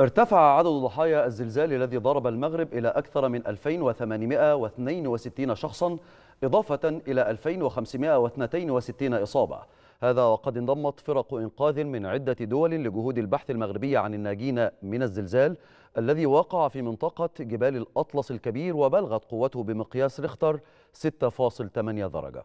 ارتفع عدد ضحايا الزلزال الذي ضرب المغرب إلى أكثر من 2862 شخصا إضافة إلى 2562 إصابة هذا وقد انضمت فرق إنقاذ من عدة دول لجهود البحث المغربية عن الناجين من الزلزال الذي وقع في منطقة جبال الأطلس الكبير وبلغت قوته بمقياس ريختر 6.8 درجة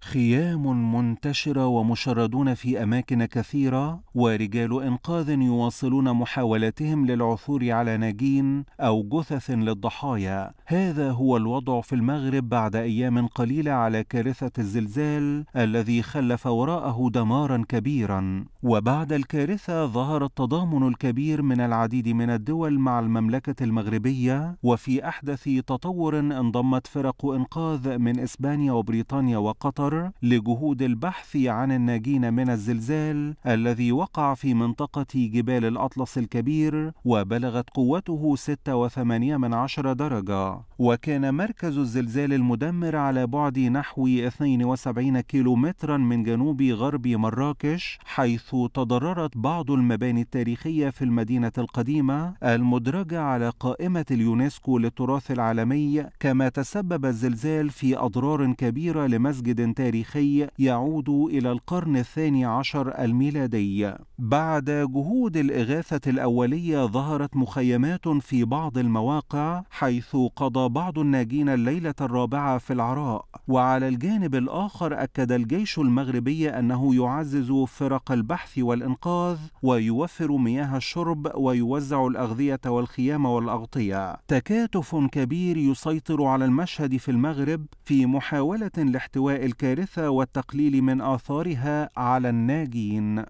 خيام منتشره ومشردون في اماكن كثيره ورجال انقاذ يواصلون محاولاتهم للعثور على ناجين او جثث للضحايا هذا هو الوضع في المغرب بعد ايام قليله على كارثه الزلزال الذي خلف وراءه دمارا كبيرا وبعد الكارثه ظهر التضامن الكبير من العديد من الدول مع المملكه المغربيه وفي احدث تطور انضمت فرق انقاذ من اسبانيا وبريطانيا وقطر آخر لجهود البحث عن الناجين من الزلزال الذي وقع في منطقة جبال الأطلس الكبير وبلغت قوته 6.8 من عشر درجة وكان مركز الزلزال المدمر على بعد نحو 72 كيلومترا من جنوب غرب مراكش حيث تضررت بعض المباني التاريخية في المدينة القديمة المدرجة على قائمة اليونسكو للتراث العالمي كما تسبب الزلزال في أضرار كبيرة لمسجد تاريخي يعود إلى القرن الثاني عشر الميلادي بعد جهود الإغاثة الأولية ظهرت مخيمات في بعض المواقع حيث قضى بعض الناجين الليلة الرابعة في العراء وعلى الجانب الآخر أكد الجيش المغربي أنه يعزز فرق البحث والإنقاذ ويوفر مياه الشرب ويوزع الأغذية والخيام والأغطية تكاتف كبير يسيطر على المشهد في المغرب في محاولة لاحتواء الكثير الكارثه والتقليل من اثارها على الناجين